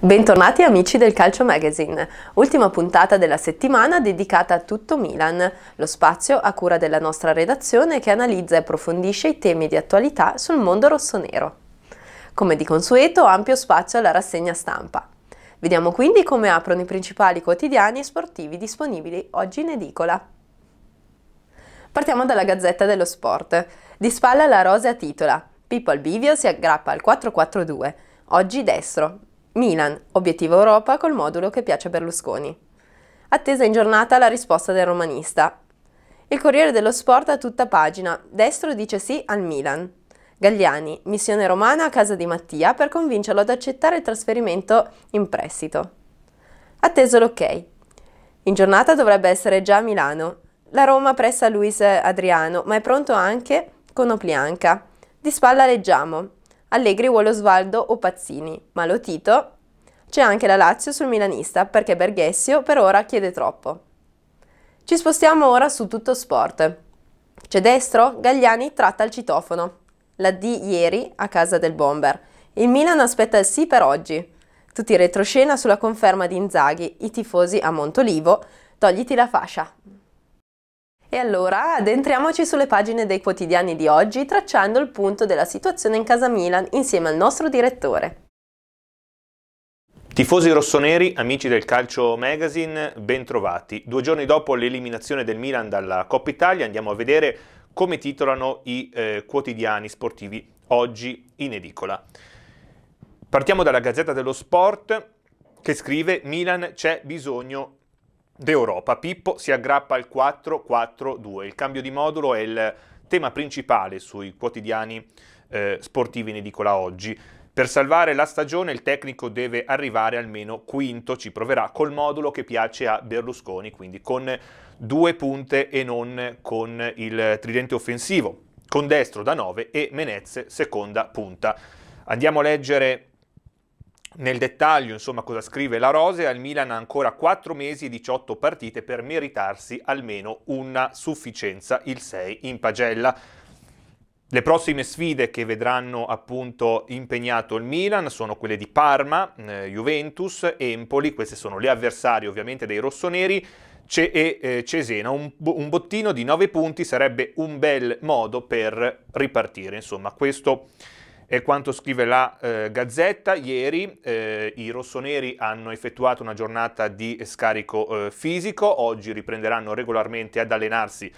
Bentornati amici del Calcio Magazine, ultima puntata della settimana dedicata a tutto Milan, lo spazio a cura della nostra redazione che analizza e approfondisce i temi di attualità sul mondo rossonero. Come di consueto, ampio spazio alla rassegna stampa. Vediamo quindi come aprono i principali quotidiani sportivi disponibili oggi in edicola. Partiamo dalla Gazzetta dello Sport. Di spalla la rosa titola. Pippo Albivio si aggrappa al 4-4-2. Oggi destro, Milan, obiettivo Europa col modulo che piace a Berlusconi. Attesa in giornata la risposta del romanista. Il Corriere dello Sport a tutta pagina, destro dice sì al Milan. Gagliani, missione romana a casa di Mattia per convincerlo ad accettare il trasferimento in prestito. Atteso l'ok. In giornata dovrebbe essere già a Milano. La Roma pressa Luis Adriano, ma è pronto anche con Oplianca. Di spalla leggiamo. Allegri vuole Osvaldo o Pazzini, ma lo Tito c'è anche la Lazio sul milanista perché Berghessio per ora chiede troppo. Ci spostiamo ora su tutto sport. C'è destro? Gagliani tratta il citofono. La D ieri a casa del Bomber. Il Milan aspetta il sì per oggi. Tutti retroscena sulla conferma di Inzaghi, i tifosi a Montolivo, togliti la fascia. E allora addentriamoci sulle pagine dei quotidiani di oggi tracciando il punto della situazione in casa Milan insieme al nostro direttore. Tifosi rossoneri, amici del Calcio Magazine, bentrovati. Due giorni dopo l'eliminazione del Milan dalla Coppa Italia andiamo a vedere come titolano i eh, quotidiani sportivi oggi in edicola. Partiamo dalla Gazzetta dello Sport che scrive Milan c'è bisogno d'Europa. Pippo si aggrappa al 4-4-2. Il cambio di modulo è il tema principale sui quotidiani eh, sportivi in edicola oggi. Per salvare la stagione il tecnico deve arrivare almeno quinto, ci proverà col modulo che piace a Berlusconi, quindi con due punte e non con il tridente offensivo, con destro da 9 e Menezze seconda punta. Andiamo a leggere nel dettaglio, insomma, cosa scrive la Rose, al Milan ha ancora 4 mesi e 18 partite per meritarsi almeno una sufficienza, il 6 in pagella. Le prossime sfide che vedranno appunto impegnato il Milan sono quelle di Parma, eh, Juventus, Empoli, queste sono le avversarie ovviamente dei rossoneri, C- e eh, Cesena. Un, un bottino di 9 punti sarebbe un bel modo per ripartire, insomma, questo è quanto scrive la eh, Gazzetta, ieri eh, i rossoneri hanno effettuato una giornata di scarico eh, fisico, oggi riprenderanno regolarmente ad allenarsi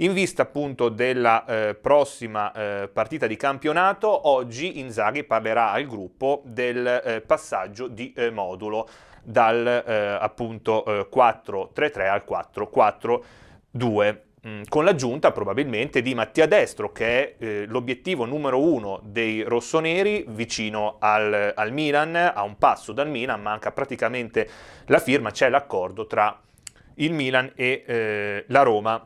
in vista appunto della eh, prossima eh, partita di campionato, oggi Inzaghi parlerà al gruppo del eh, passaggio di eh, modulo dal eh, appunto 4-3-3 eh, al 4-4-2. Mm, con l'aggiunta probabilmente di Mattia Destro, che è eh, l'obiettivo numero uno dei rossoneri vicino al, al, Milan, a un passo dal Milan, manca praticamente la firma, c'è l'accordo tra il Milan e eh, la Roma.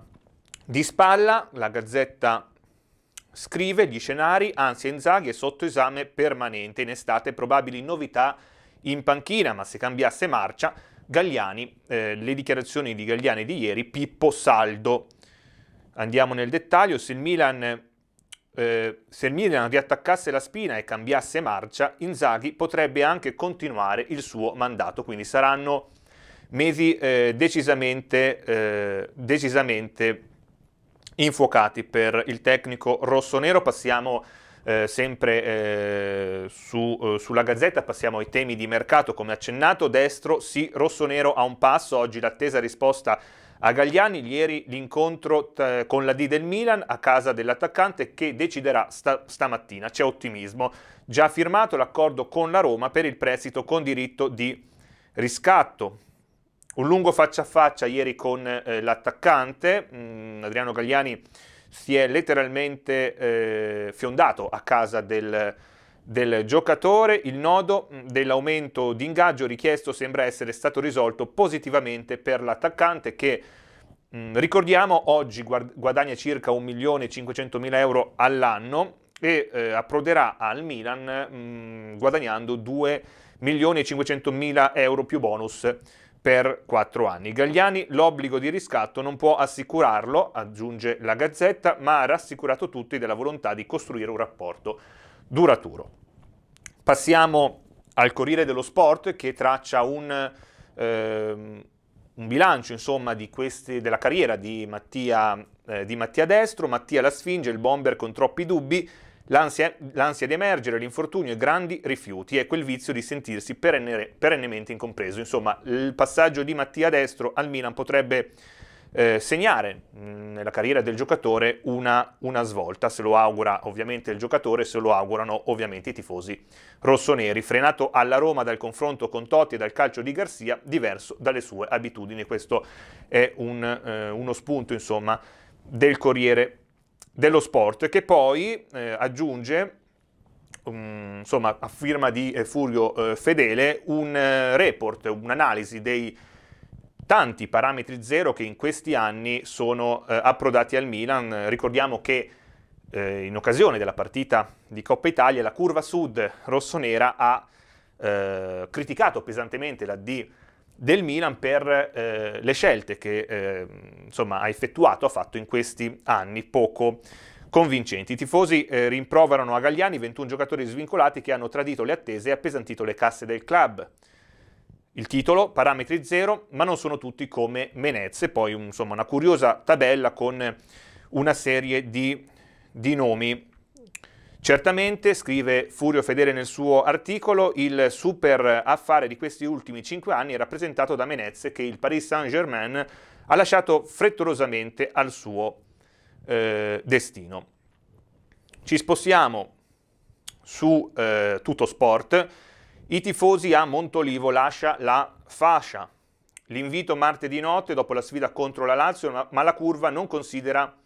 Di spalla la Gazzetta scrive gli scenari, anzi Inzaghi è sotto esame permanente, in estate probabili novità in panchina, ma se cambiasse marcia, Gagliani, eh, le dichiarazioni di Gagliani di ieri, Pippo Saldo andiamo nel dettaglio, se il Milan eh, se il Milan riattaccasse la spina e cambiasse marcia, Inzaghi potrebbe anche continuare il suo mandato, quindi saranno mesi eh, decisamente, eh, decisamente, infuocati per il tecnico rossonero. nero Passiamo eh, sempre eh, su, eh, sulla Gazzetta, passiamo ai temi di mercato, come accennato, destro, sì, rossonero a un passo, oggi l'attesa risposta a Gagliani ieri l'incontro t- con la D del Milan a casa dell'attaccante che deciderà sta- stamattina, c'è ottimismo. Già firmato l'accordo con la Roma per il prestito con diritto di riscatto. Un lungo faccia a faccia ieri con eh, l'attaccante, mm, Adriano Gagliani si è letteralmente eh, fiondato a casa del del giocatore, il nodo mm, dell'aumento di ingaggio richiesto sembra essere stato risolto positivamente per l'attaccante che mm, ricordiamo oggi guadagna circa 1.500.000 euro all'anno e eh, approderà al Milan mh, mm, guadagnando 2.500.000 euro più bonus per 4 anni. Gagliani l'obbligo di riscatto non può assicurarlo, aggiunge la Gazzetta, ma ha rassicurato tutti della volontà di costruire un rapporto duraturo. Passiamo al Corriere dello Sport che traccia un, ehm, un bilancio insomma, questi, della carriera di Mattia, eh, di Mattia Destro, Mattia la Sfinge, il bomber con troppi dubbi, l'ansia, l'ansia di emergere, l'infortunio e grandi rifiuti e ecco quel vizio di sentirsi perenne, perennemente incompreso. Insomma, il passaggio di Mattia Destro al Milan potrebbe eh, segnare mm, nella carriera del giocatore una, una, svolta, se lo augura ovviamente il giocatore, se lo augurano ovviamente i tifosi rossoneri. Frenato alla Roma dal confronto con Totti e dal calcio di Garcia, diverso dalle sue abitudini. Questo è un, eh, uno spunto insomma, del Corriere dello Sport, che poi eh, aggiunge Um, insomma, a firma di eh, Furio eh, Fedele, un eh, report, un'analisi dei tanti parametri zero che in questi anni sono eh, approdati al Milan. Ricordiamo che eh, in occasione della partita di Coppa Italia la curva sud rossonera ha eh, criticato pesantemente la D del Milan per eh, le scelte che eh, insomma, ha effettuato, ha fatto in questi anni poco convincenti. I tifosi eh, rimproverano a Gagliani 21 giocatori svincolati che hanno tradito le attese e appesantito le casse del club il titolo, parametri 0, ma non sono tutti come Menez. E poi insomma, una curiosa tabella con una serie di, di nomi. Certamente, scrive Furio Fedele nel suo articolo, il super affare di questi ultimi 5 anni è rappresentato da Menez che il Paris Saint-Germain ha lasciato frettolosamente al suo eh, destino. Ci spostiamo su eh, tutto sport i tifosi a Montolivo lascia la fascia. L'invito martedì notte dopo la sfida contro la Lazio, ma la curva non considera,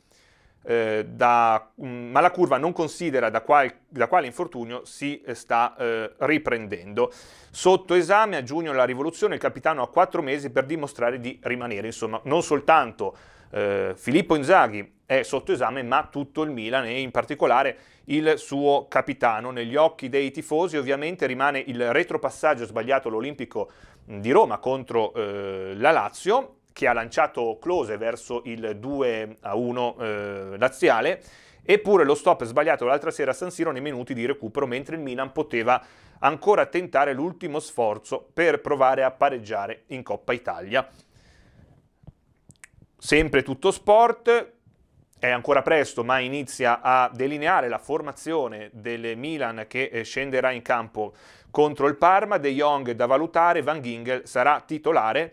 eh, da, mh, mm, curva non considera da, qual, da, quale infortunio si eh, sta eh, riprendendo. Sotto esame a giugno la rivoluzione, il capitano ha quattro mesi per dimostrare di rimanere. Insomma, non soltanto eh, Filippo Inzaghi è sotto esame, ma tutto il Milan e in particolare il suo capitano. Negli occhi dei tifosi ovviamente rimane il retropassaggio sbagliato all'Olimpico di Roma contro eh, la Lazio, che ha lanciato close verso il 2 a 1 eh, laziale, eppure lo stop sbagliato l'altra sera a San Siro nei minuti di recupero, mentre il Milan poteva ancora tentare l'ultimo sforzo per provare a pareggiare in Coppa Italia. Sempre tutto sport, è ancora presto, ma inizia a delineare la formazione del Milan che eh, scenderà in campo contro il Parma, De Jong da valutare, Van Gingel sarà titolare.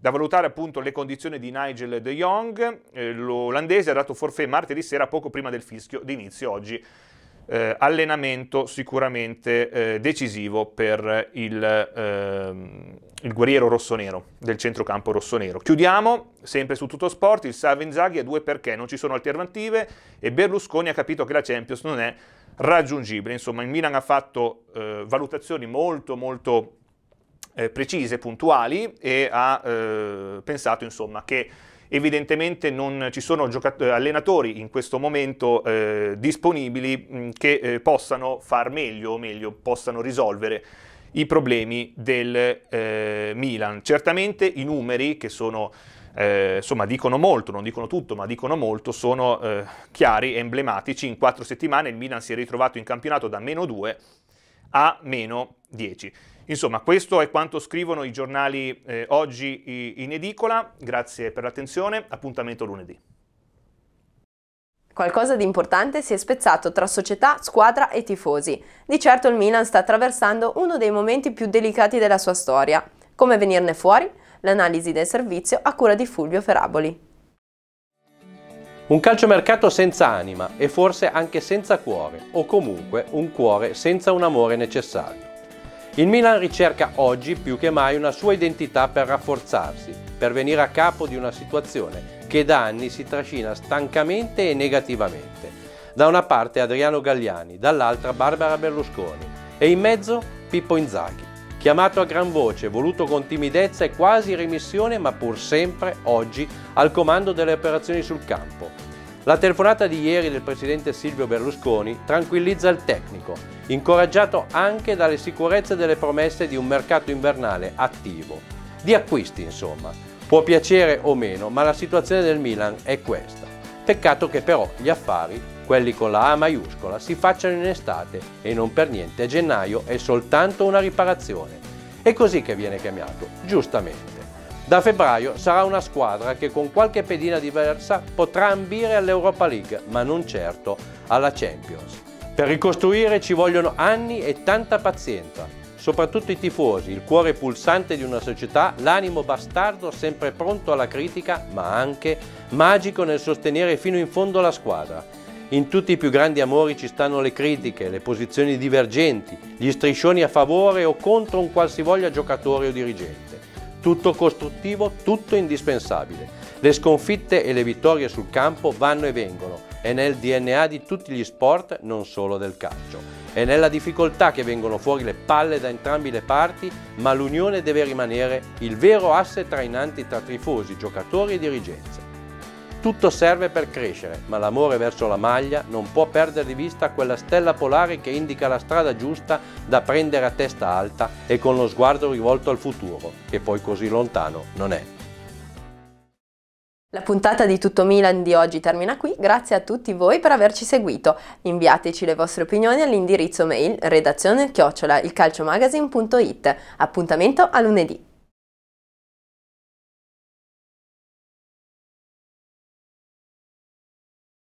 Da valutare appunto le condizioni di Nigel De Jong, eh, l'olandese ha dato forfè martedì sera poco prima del fischio d'inizio inizio oggi eh, allenamento sicuramente eh, decisivo per il, ehm, il guerriero rossonero del centrocampo rossonero. Chiudiamo, sempre su tutto sport, il Salve Inzaghi a due perché non ci sono alternative e Berlusconi ha capito che la Champions non è raggiungibile. Insomma, il Milan ha fatto eh, valutazioni molto molto eh, precise, puntuali e ha eh, pensato insomma che Evidentemente non ci sono eh, allenatori in questo momento eh, disponibili mh, mm, che eh, possano far meglio, o meglio, possano risolvere i problemi del eh, Milan. Certamente i numeri che sono eh, insomma dicono molto, non dicono tutto, ma dicono molto, sono eh, chiari, emblematici. In quattro settimane il Milan si è ritrovato in campionato da meno 2 a meno 10. Insomma, questo è quanto scrivono i giornali eh, oggi in edicola. Grazie per l'attenzione, appuntamento lunedì. Qualcosa di importante si è spezzato tra società, squadra e tifosi. Di certo il Milan sta attraversando uno dei momenti più delicati della sua storia. Come venirne fuori? L'analisi del servizio a cura di Fulvio Feraboli. Un calciomercato senza anima e forse anche senza cuore, o comunque un cuore senza un amore necessario. Il Milan ricerca oggi più che mai una sua identità per rafforzarsi, per venire a capo di una situazione che da anni si trascina stancamente e negativamente. Da una parte Adriano Galliani, dall'altra Barbara Berlusconi e in mezzo Pippo Inzaghi. Chiamato a gran voce, voluto con timidezza e quasi remissione, ma pur sempre oggi al comando delle operazioni sul campo. La telefonata di ieri del presidente Silvio Berlusconi tranquillizza il tecnico, incoraggiato anche dalle sicurezze delle promesse di un mercato invernale attivo. Di acquisti, insomma. Può piacere o meno, ma la situazione del Milan è questa. Peccato che però gli affari, quelli con la A maiuscola, si facciano in estate e non per niente gennaio è soltanto una riparazione. È così che viene chiamato, giustamente. Da febbraio sarà una squadra che con qualche pedina diversa potrà ambire all'Europa League, ma non certo alla Champions. Per ricostruire ci vogliono anni e tanta pazienza, soprattutto i tifosi, il cuore pulsante di una società, l'animo bastardo sempre pronto alla critica, ma anche magico nel sostenere fino in fondo la squadra. In tutti i più grandi amori ci stanno le critiche, le posizioni divergenti, gli striscioni a favore o contro un qualsivoglia giocatore o dirigente tutto costruttivo, tutto indispensabile. Le sconfitte e le vittorie sul campo vanno e vengono, è nel DNA di tutti gli sport, non solo del calcio. È nella difficoltà che vengono fuori le palle da entrambi le parti, ma l'unione deve rimanere il vero asse trainante tra tifosi, giocatori e dirigenze. Tutto serve per crescere, ma l'amore verso la maglia non può perdere di vista quella stella polare che indica la strada giusta da prendere a testa alta e con lo sguardo rivolto al futuro, che poi così lontano non è. La puntata di Tutto Milan di oggi termina qui, grazie a tutti voi per averci seguito. Inviateci le vostre opinioni all'indirizzo mail redazione chiocciola ilcalciomagazine.it. Appuntamento a lunedì.